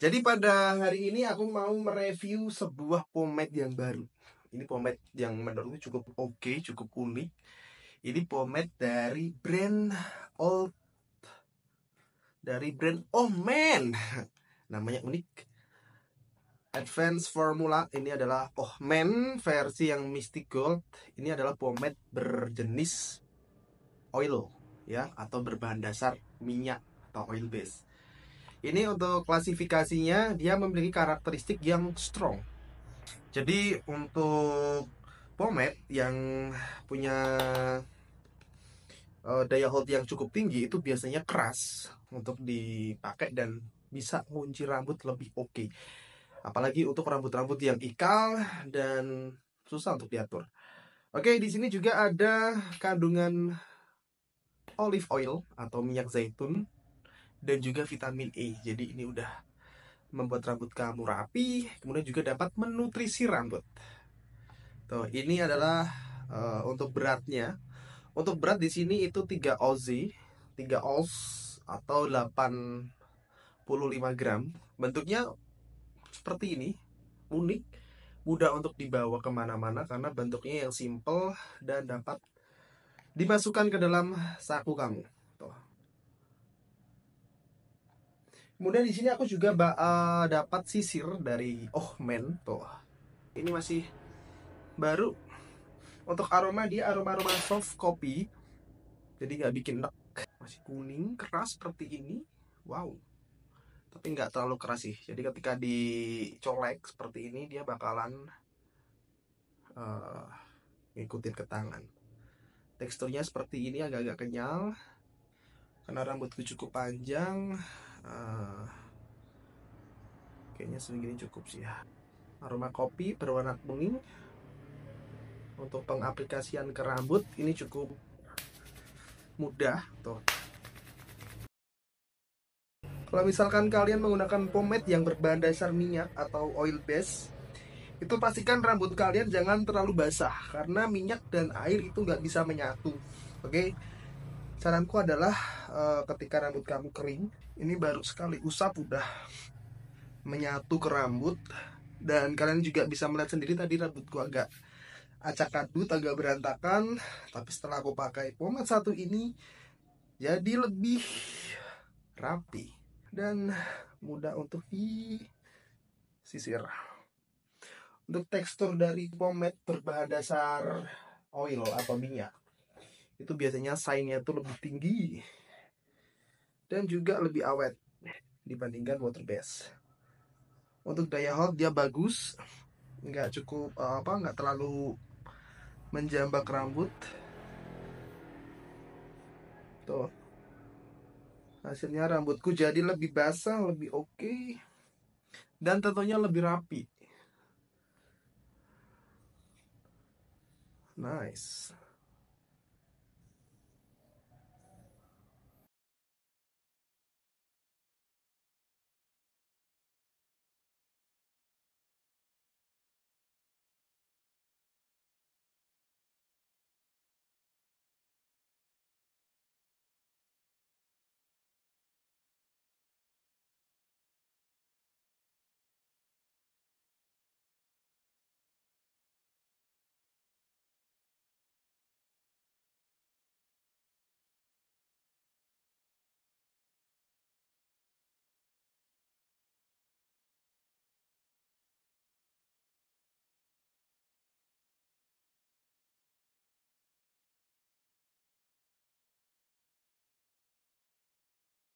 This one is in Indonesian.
Jadi pada hari ini aku mau mereview sebuah pomade yang baru. Ini pomade yang menurutku cukup oke, okay, cukup unik. Ini pomade dari brand Old dari brand Oh Man. Namanya unik. Advance Formula ini adalah Oh Man versi yang Mystic Gold. Ini adalah pomade berjenis oil ya atau berbahan dasar minyak atau oil base ini untuk klasifikasinya dia memiliki karakteristik yang strong. Jadi untuk pomade yang punya uh, daya hold yang cukup tinggi itu biasanya keras untuk dipakai dan bisa mengunci rambut lebih oke. Okay. Apalagi untuk rambut-rambut yang ikal dan susah untuk diatur. Oke, di sini juga ada kandungan olive oil atau minyak zaitun dan juga vitamin E. Jadi ini udah membuat rambut kamu rapi, kemudian juga dapat menutrisi rambut. Tuh, ini adalah uh, untuk beratnya. Untuk berat di sini itu 3 oz, 3 oz atau 85 gram. Bentuknya seperti ini, unik, mudah untuk dibawa kemana-mana karena bentuknya yang simple dan dapat dimasukkan ke dalam saku kamu. Kemudian di sini aku juga uh, dapat sisir dari Oh Man tuh. Ini masih baru. Untuk aroma dia aroma aroma soft kopi. Jadi nggak bikin nek. Masih kuning keras seperti ini. Wow. Tapi nggak terlalu keras sih. Jadi ketika dicolek seperti ini dia bakalan uh, ngikutin ke tangan. Teksturnya seperti ini agak-agak kenyal. Karena rambutku cukup panjang. Uh, kayaknya segini cukup sih ya aroma kopi berwarna kuning untuk pengaplikasian ke rambut ini cukup mudah tuh kalau misalkan kalian menggunakan pomade yang berbahan dasar minyak atau oil base itu pastikan rambut kalian jangan terlalu basah karena minyak dan air itu nggak bisa menyatu oke okay? saranku adalah e, ketika rambut kamu kering ini baru sekali usap udah menyatu ke rambut dan kalian juga bisa melihat sendiri tadi rambutku agak acak adut agak berantakan tapi setelah aku pakai pomade satu ini jadi lebih rapi dan mudah untuk disisir untuk tekstur dari pomade berbahan dasar oil atau minyak itu biasanya shine-nya itu lebih tinggi dan juga lebih awet dibandingkan water base untuk daya hold dia bagus nggak cukup uh, apa nggak terlalu menjambak rambut tuh hasilnya rambutku jadi lebih basah lebih oke okay, dan tentunya lebih rapi nice